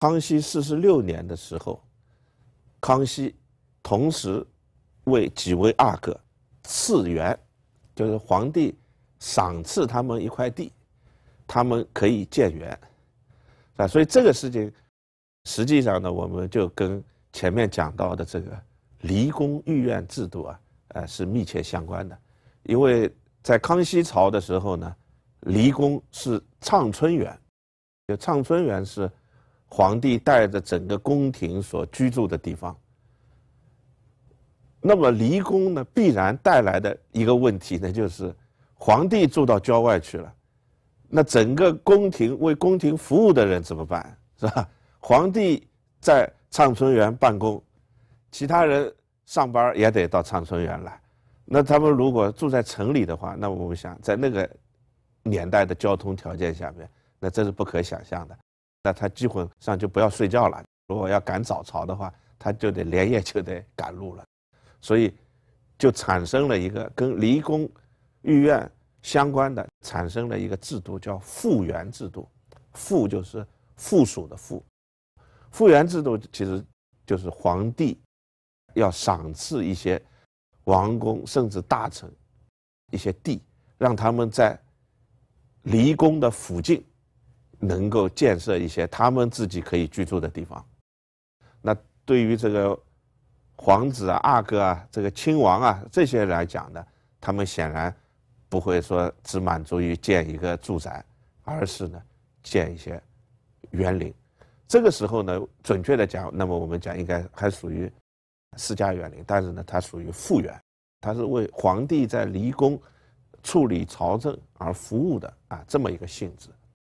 康熙四十六年的时候，康熙同时为几位阿哥赐园，就是皇帝赏赐他们一块地，他们可以建园啊。所以这个事情实际上呢，我们就跟前面讲到的这个离宫御苑制度啊，呃，是密切相关的。因为在康熙朝的时候呢，离宫是畅春园，就畅春园是。皇帝带着整个宫廷所居住的地方，那么离宫呢，必然带来的一个问题呢，就是皇帝住到郊外去了，那整个宫廷为宫廷服务的人怎么办，是吧？皇帝在畅春园办公，其他人上班也得到畅春园来，那他们如果住在城里的话，那我们想在那个年代的交通条件下面，那这是不可想象的。那他基本上就不要睡觉了。如果要赶早朝的话，他就得连夜就得赶路了。所以，就产生了一个跟离宫、御苑相关的，产生了一个制度，叫复原制度。复就是附属的复。复原制度其实就是皇帝要赏赐一些王公甚至大臣一些地，让他们在离宫的附近。能够建设一些他们自己可以居住的地方，那对于这个皇子啊、阿哥啊、这个亲王啊这些来讲呢，他们显然不会说只满足于建一个住宅，而是呢建一些园林。这个时候呢，准确的讲，那么我们讲应该还属于私家园林，但是呢，它属于复园，它是为皇帝在离宫处理朝政而服务的啊，这么一个性质。